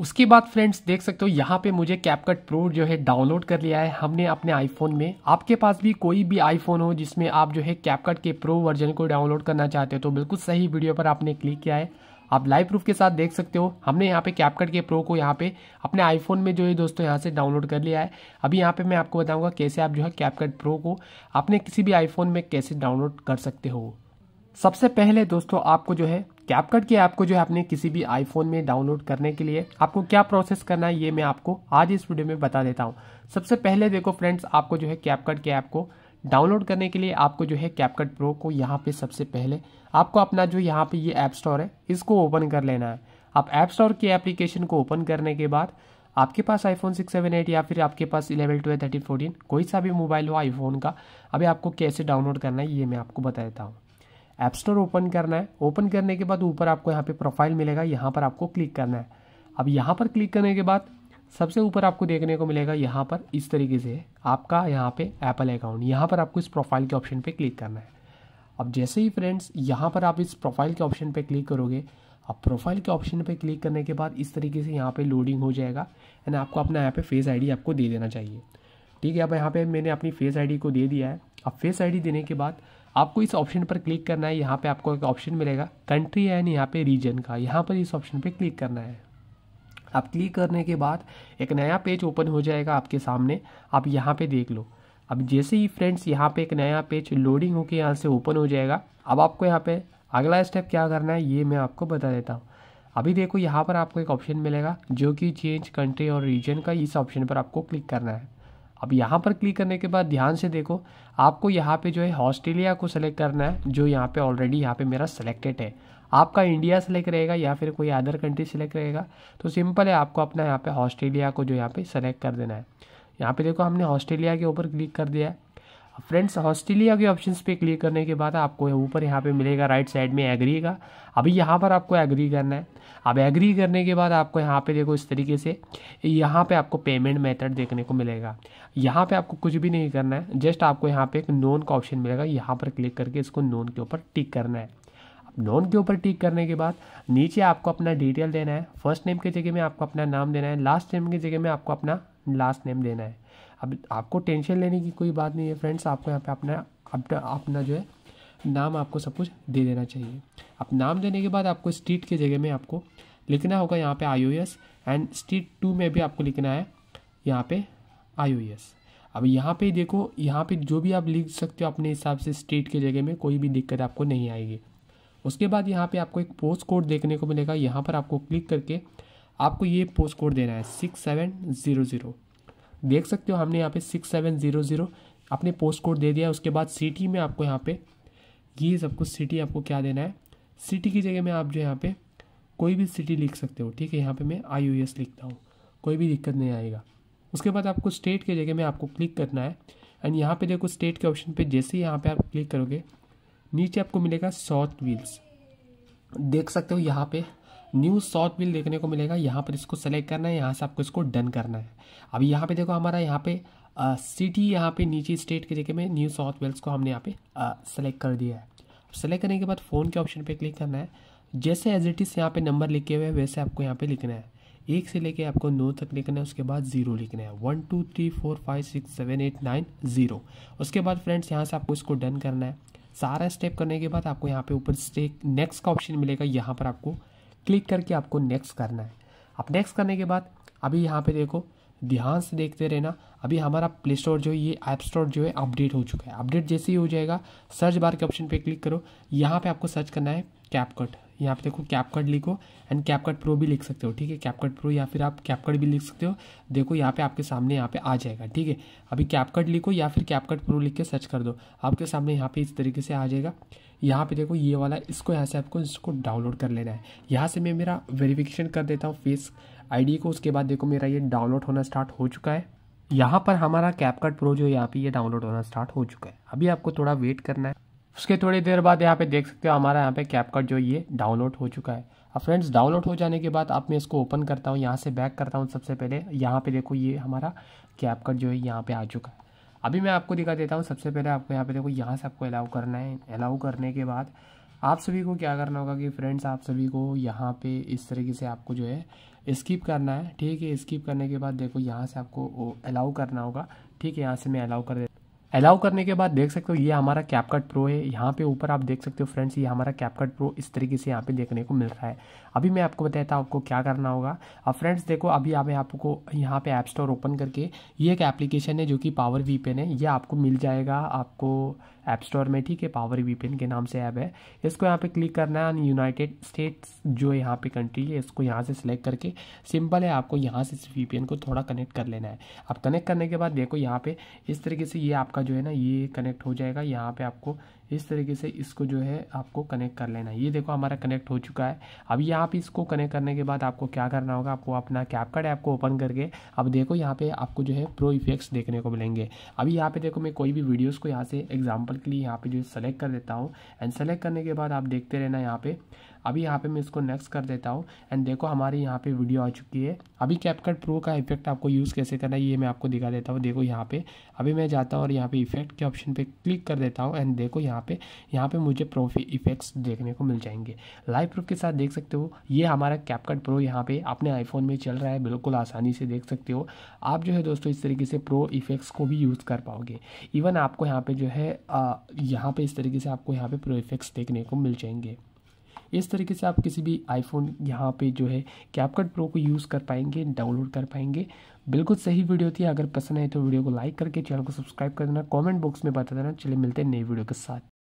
उसके बाद फ्रेंड्स देख सकते हो यहाँ पे मुझे कैपकट प्रो जो है डाउनलोड कर लिया है हमने अपने आईफोन में आपके पास भी कोई भी आईफोन हो जिसमें आप जो है कैपकट के प्रो वर्जन को डाउनलोड करना चाहते हो तो बिल्कुल सही वीडियो पर आपने क्लिक किया है आप लाइव प्रूफ के साथ देख सकते हो हमने यहाँ पे कैपकट के प्रो को यहाँ पे अपने आईफोन में जो है दोस्तों यहाँ से डाउनलोड कर लिया है अभी यहाँ पे मैं आपको बताऊँगा कैसे आप जो है कैपकट प्रो को अपने किसी भी आईफोन में कैसे डाउनलोड कर सकते हो सबसे पहले दोस्तों आपको जो है कैपकट के ऐप को जो है अपने किसी भी आईफोन में डाउनलोड करने के लिए आपको क्या प्रोसेस करना है ये मैं आपको आज इस वीडियो में बता देता हूँ सबसे पहले देखो फ्रेंड्स आपको जो है कैपकट के ऐप को डाउनलोड करने के लिए आपको जो है कैपकट प्रो को यहाँ पे सबसे पहले आपको अपना जो यहाँ पे ये ऐप स्टोर है इसको ओपन कर लेना है आप ऐप स्टोर की एप्लीकेशन को ओपन करने के बाद आपके पास आईफोन सिक्स सेवन एट या फिर आपके पास इलेवन टू थर्टीन फोर्टीन कोई सा भी मोबाइल हो आईफोन का अभी आपको कैसे डाउनलोड करना है ये मैं आपको बता देता हूँ ऐप स्टोर ओपन करना है ओपन करने के बाद ऊपर आपको यहाँ पे प्रोफाइल मिलेगा यहाँ पर आपको क्लिक करना है अब यहाँ पर क्लिक करने के बाद सबसे ऊपर आपको देखने को मिलेगा यहाँ पर इस तरीके से आपका यहाँ पे एप्पल अकाउंट यहाँ पर आपको इस प्रोफाइल के ऑप्शन पे क्लिक करना है अब जैसे ही फ्रेंड्स यहाँ पर आप इस प्रोफाइल के ऑप्शन पे क्लिक करोगे अब प्रोफाइल के ऑप्शन पे क्लिक करने के बाद इस तरीके से यहाँ पे लोडिंग हो जाएगा एंड आपको अपना यहाँ पे फेस आई आपको दे देना चाहिए ठीक है अब यहाँ पर मैंने अपनी फेस आई को दे दिया है अब फेस आई देने के बाद आपको इस ऑप्शन पर क्लिक करना है यहाँ पे आपको एक ऑप्शन मिलेगा कंट्री एंड यहाँ पे रीजन का यहाँ पर इस ऑप्शन पे क्लिक करना है आप क्लिक करने के बाद एक नया पेज ओपन हो जाएगा आपके सामने आप यहाँ पे देख लो अब जैसे ही फ्रेंड्स यहाँ पे एक नया पेज लोडिंग होकर यहाँ से ओपन हो जाएगा अब आपको यहाँ पे अगला स्टेप क्या करना है ये मैं आपको बता देता हूँ अभी देखो यहाँ पर आपको एक ऑप्शन मिलेगा जो कि चेंज कंट्री और रीजन का इस ऑप्शन पर आपको क्लिक करना है अब यहाँ पर क्लिक करने के बाद ध्यान से देखो आपको यहाँ पे जो है ऑस्ट्रेलिया को सेलेक्ट करना है जो यहाँ पे ऑलरेडी यहाँ पे मेरा सेलेक्टेड है आपका इंडिया सेलेक्ट रहेगा या फिर कोई अदर कंट्री सेलेक्ट रहेगा तो सिंपल है आपको अपना यहाँ पे ऑस्ट्रेलिया को जो यहाँ पे सेलेक्ट कर देना है यहाँ पे देखो हमने ऑस्ट्रेलिया के ऊपर क्लिक कर दिया है फ्रेंड्स ऑस्ट्रेलिया के ऑप्शन पे क्लिक करने के बाद आपको ऊपर यहाँ पे मिलेगा राइट साइड में एग्री का अभी यहाँ पर आपको एग्री करना है अब एग्री करने के बाद आपको यहाँ पे देखो इस तरीके से यहाँ पे आपको पेमेंट मेथड देखने को मिलेगा यहाँ पे आपको कुछ भी नहीं करना है जस्ट आपको यहाँ पे एक नोन का ऑप्शन मिलेगा यहाँ पर क्लिक करके इसको नोन के ऊपर टिक करना है अब नॉन के ऊपर टिक करने के बाद नीचे आपको अपना डिटेल देना है फर्स्ट नेम की जगह में आपको अपना नाम देना है लास्ट नेम की जगह में आपको अपना लास्ट नेम देना है अब आपको टेंशन लेने की कोई बात नहीं है फ्रेंड्स आपको यहाँ पर अपना अपना अपना जो है नाम आपको सब कुछ दे देना चाहिए अब नाम देने के बाद आपको स्ट्रीट की जगह में आपको लिखना होगा यहाँ पे आई एंड स्ट्रीट टू में भी आपको लिखना है यहाँ पे आई e अब यहाँ पे देखो यहाँ पे जो भी आप लिख सकते हो अपने हिसाब से स्टेट के जगह में कोई भी दिक्कत आपको नहीं आएगी उसके बाद यहाँ पे आपको एक पोस्ट कोड देखने को मिलेगा यहाँ पर आपको क्लिक करके आपको ये पोस्ट कोड देना है सिक्स सेवन ज़ीरो ज़ीरो देख सकते हो हमने यहाँ पे सिक्स सेवन ज़ीरो ज़ीरो अपने पोस्ट कोड दे दिया उसके बाद सिटी में आपको यहाँ पे ये सब कुछ सिटी आपको क्या देना है सिटी की जगह में आप जो यहाँ पे कोई भी सिटी लिख सकते हो ठीक है यहाँ पे मैं आई e लिखता हूँ कोई भी दिक्कत नहीं आएगा उसके बाद आपको स्टेट के जगह में आपको क्लिक करना है एंड यहाँ पे देखो स्टेट के ऑप्शन पे जैसे ही यहाँ पे आप क्लिक करोगे नीचे आपको मिलेगा साउथ व्हील्स देख सकते हो यहाँ पे न्यू साउथ व्हील देखने को मिलेगा यहाँ पर इसको सेलेक्ट करना है यहाँ से आपको इसको डन करना है अब यहाँ पे देखो हमारा यहाँ पे सिटी यहाँ पे नीचे स्टेट के जगह में न्यू साउथ वेल्स को हमने यहाँ पे सेलेक्ट कर दिया है सेलेक्ट करने के बाद फ़ोन के ऑप्शन पे क्लिक करना है जैसे एज इट इज़ यहाँ पे नंबर लिखे हुए हैं वैसे आपको यहाँ पे लिखना है एक से लेके आपको नौ तक लिखना है उसके बाद ज़ीरो लिखना है one two three four five six seven eight nine zero उसके बाद फ्रेंड्स यहाँ से आपको इसको डन करना है सारा स्टेप करने के बाद आपको यहाँ पे ऊपर स्टेक नेक्स्ट का ऑप्शन मिलेगा यहाँ पर आपको क्लिक करके आपको नेक्स्ट करना है अब नेक्स्ट करने के बाद अभी यहाँ पे देखो ध्यान से देखते रहना अभी हमारा प्ले स्टोर जो है ये ऐप स्टोर जो है अपडेट हो चुका है अपडेट जैसे ही हो जाएगा सर्च बार के ऑप्शन पे क्लिक करो यहाँ पे आपको सर्च करना है कैप कट यहाँ पे देखो कैप कट लिखो एंड कैप कट प्रो भी लिख सकते हो ठीक है कैप कट प्रो या फिर आप कैप कट भी लिख सकते हो देखो यहाँ पे आपके सामने यहाँ पे आ जाएगा ठीक है अभी कैप कट लिखो या फिर कैप कट प्रो लिख के सर्च कर दो आपके सामने यहाँ पे इस तरीके से आ जाएगा यहाँ पे देखो ये वाला इसको यहाँ से आपको इसको डाउनलोड कर लेना है यहाँ से मैं मेरा वेरीफिकेशन कर देता हूँ फेस आई को उसके बाद देखो मेरा ये डाउनलोड होना स्टार्ट हो चुका है यहाँ पर हमारा कैपकट प्रो जो यहाँ पे ये डाउनलोड होना स्टार्ट हो चुका है अभी आपको थोड़ा वेट करना है उसके थोड़ी देर बाद यहाँ पे देख सकते हो हमारा यहाँ पे कैपकट जो ये डाउनलोड हो चुका है अब फ्रेंड्स डाउनलोड हो जाने के बाद आप मैं इसको ओपन करता हूँ यहाँ से बैक करता हूँ सबसे पहले यहाँ पे देखो ये हमारा कैपकट जो है यहाँ पे आ चुका है अभी मैं आपको दिखा देता हूँ सबसे पहले आपको यहाँ पे देखो यहाँ से आपको अलाउ करना है अलाउ करने के बाद आप सभी को क्या करना होगा कि फ्रेंड्स आप सभी को यहाँ पे इस तरीके से आपको जो है स्किप करना है ठीक है स्किप करने के बाद देखो यहाँ से आपको अलाउ करना होगा ठीक है यहाँ से मैं अलाउ कर देता अलाउ करने के बाद देख सकते हो ये हमारा कैपकट प्रो है यहाँ पे ऊपर आप देख सकते हो फ्रेंड्स ये हमारा कैपकट प्रो इस तरीके से यहाँ पे देखने को मिल रहा है अभी मैं आपको बताया था आपको क्या करना होगा अब फ्रेंड्स देखो अभी आप आपको यहाँ पे ऐप स्टोर ओपन करके ये एक एप्लीकेशन है जो कि पावर वी है ये आपको मिल जाएगा आपको ऐप स्टोर में ठीक है पावर वीपीएन के नाम से ऐप है इसको यहाँ पे क्लिक करना है यूनाइटेड स्टेट्स जो यहाँ पे कंट्री है इसको यहाँ से सिलेक्ट करके सिंपल है आपको यहाँ से इस वीपीएन को थोड़ा कनेक्ट कर लेना है अब कनेक्ट करने के बाद देखो यहाँ पे इस तरीके से ये आपका जो है ना ये कनेक्ट हो जाएगा यहाँ पे आपको इस तरीके से इसको जो है आपको कनेक्ट कर लेना है ये देखो हमारा कनेक्ट हो चुका है अब यहाँ पर इसको कनेक्ट करने के बाद आपको क्या करना होगा आपको अपना कैपकट ऐप को ओपन करके अब देखो यहाँ पे आपको जो है प्रो इफेक्ट्स देखने को मिलेंगे अभी यहाँ पे देखो मैं कोई भी वीडियोज़ को यहाँ से एग्जाम्पल के लिए यहाँ पे जो है सेलेक्ट कर देता हूँ एंड सेलेक्ट करने के बाद आप देखते रहना यहाँ पे अभी यहाँ पे मैं इसको नेक्स्ट कर देता हूँ एंड देखो हमारी यहाँ पे वीडियो आ चुकी है अभी कैपकट प्रो का इफेक्ट आपको यूज़ कैसे करना है ये मैं आपको दिखा देता हूँ देखो यहाँ पे अभी मैं जाता हूँ और यहाँ पे इफेक्ट के ऑप्शन पे क्लिक कर देता हूँ एंड देखो यहाँ पे यहाँ पे मुझे प्रोफी इफेक्ट्स देखने को मिल जाएंगे लाइव प्रूफ के साथ देख सकते हो ये हमारा कैपकट प्रो यहाँ पे अपने आईफोन में चल रहा है बिल्कुल आसानी से देख सकते हो आप जो है दोस्तों इस तरीके से प्रो इफेक्ट्स को भी यूज़ कर पाओगे इवन आपको यहाँ पे जो है यहाँ पे इस तरीके से आपको यहाँ पे प्रो इफेक्ट्स देखने को मिल जाएंगे इस तरीके से आप किसी भी आईफोन यहाँ पे जो है कैपकट प्रो को यूज़ कर पाएंगे डाउनलोड कर पाएंगे बिल्कुल सही वीडियो थी अगर पसंद आए तो वीडियो को लाइक करके चैनल को सब्सक्राइब कर देना कॉमेंट बॉक्स में बता देना चलिए मिलते हैं नई वीडियो के साथ